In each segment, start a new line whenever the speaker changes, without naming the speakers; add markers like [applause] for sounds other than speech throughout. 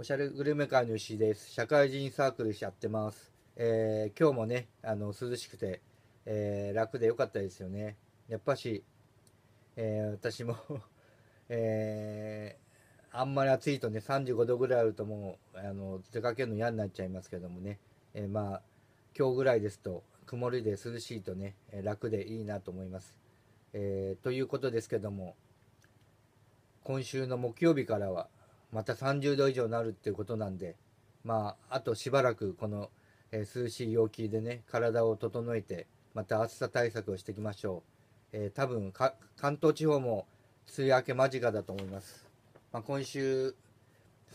おしゃれグルメ館の牛です。社会人サークルゃってます。えー、今日もね、あの、涼しくて、えー、楽で良かったですよね。やっぱし、えー、私も [laughs] えー、あんまり暑いとね、35度ぐらいあるともう、あの、出かけるの嫌になっちゃいますけどもね。えー、まあ、今日ぐらいですと、曇りで涼しいとね、楽でいいなと思います。えー、ということですけども、今週の木曜日からは、また30度以上になるっていうことなんで、まあ、あとしばらくこの、えー、涼しい陽気でね、体を整えて、また暑さ対策をしていきましょう。えー、多分関東地方も梅雨明け間近だと思います。まあ、今週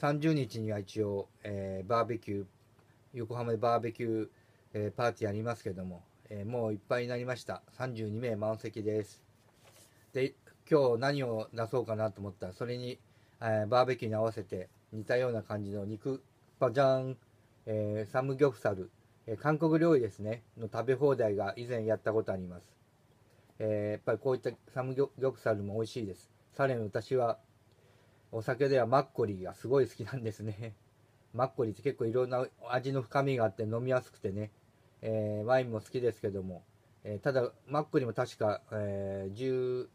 30日には一応、えー、バーベキュー、横浜でバーベキュー、えー、パーティーありますけども、えー、もういっぱいになりました。32名満席です。で、今日何を出そうかなと思ったら、それに、えー、バーベキューに合わせて似たような感じの肉、バジャーン、えー、サムギョプサル、えー、韓国料理ですね、の食べ放題が以前やったことあります。えー、やっぱりこういったサムギョプサルも美味しいです。さらに私は、お酒ではマッコリーがすごい好きなんですね。[laughs] マッコリーって結構いろんな味の深みがあって飲みやすくてね、えー、ワインも好きですけども、えー、ただマッコリも確か、えー、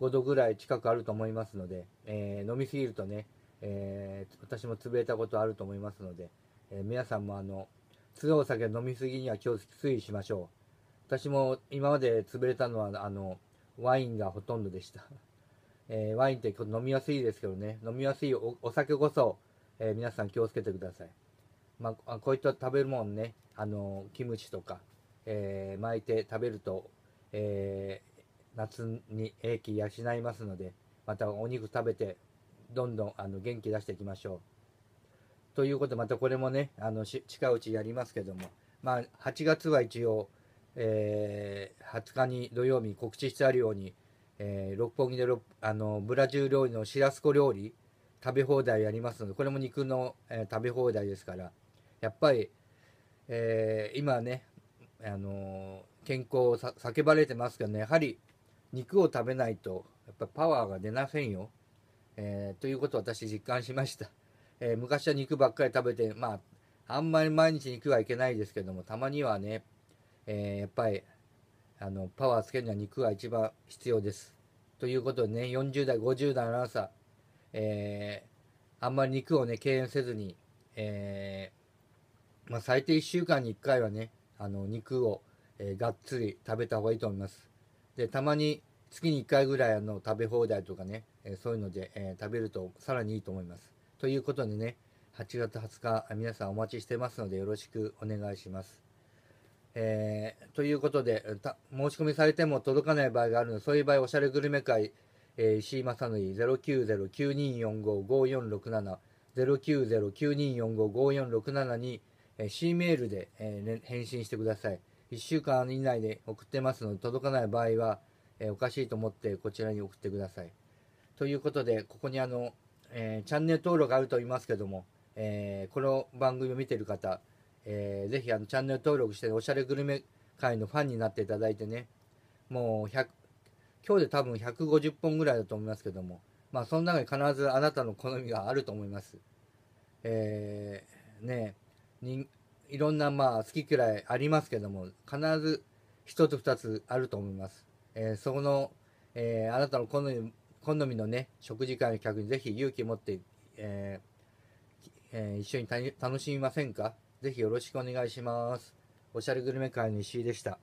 5度ぐらい近くあると思いますので、えー、飲みすぎるとね、えー、私も潰れたことあると思いますので、えー、皆さんもあの強いお酒飲みすぎには気を注意しましょう私も今まで潰れたのはあのワインがほとんどでした、[laughs] えワインって飲みやすいですけどね飲みやすいお酒こそ、え皆さん気をつけてください、まあ、こういった食べるもんねあのキムチとか、え巻いて食べると、えー夏に英気養いますので、またお肉食べて、どんどんあの元気出していきましょう。ということで、またこれもね、あの近いうちやりますけども、まあ、8月は一応、えー、20日に土曜日告知してあるように、えー、六本木であのブラジル料理のシラスコ料理食べ放題やりますので、これも肉の、えー、食べ放題ですから、やっぱり、えー、今ね、あの健康を叫ばれてますけどね、やはり肉を食べないとやっぱパワーが出ませんよ、えー、ということを私実感しました、えー、昔は肉ばっかり食べてまああんまり毎日肉はいけないですけどもたまにはね、えー、やっぱりあのパワーつけるには肉が一番必要ですということでね40代50代の朝、えあんまり肉をね敬遠せずに、えまあ、最低1週間に1回はねあの肉を、えがっつり食べた方がいいと思いますでたまに月に1回ぐらいあの食べ放題とかね、えそういうので、え食べるとさらにいいと思います。ということでね、8月20日、皆さんお待ちしてますのでよろしくお願いします。えー、ということで申し込みされても届かない場合があるので、そういう場合、おしゃれグルメ会、えー、石井正則090-9245-5467、090-9245-5467に、えー、C メールで、えー、返信してください。1週間以内で送ってますので、届かない場合は、えおかしいと思ってこちらに送ってください。ということで、ここにあの、えー、チャンネル登録あると言いますけども、えー、この番組を見てる方、えー、ぜひあのチャンネル登録して、おしゃれグルメ会のファンになっていただいてね、もう100、今日で多分150本ぐらいだと思いますけども、まあその中に必ずあなたの好みがあると思います。えー、ねいろんなまあ好き嫌いありますけども必ず1つ2つあると思います、えー、そこの、えー、あなたの好み好みのね食事会の客にぜひ勇気持って、えーえー、一緒に楽しみませんかぜひよろしくお願いしますおしゃれグルメ会の石井でした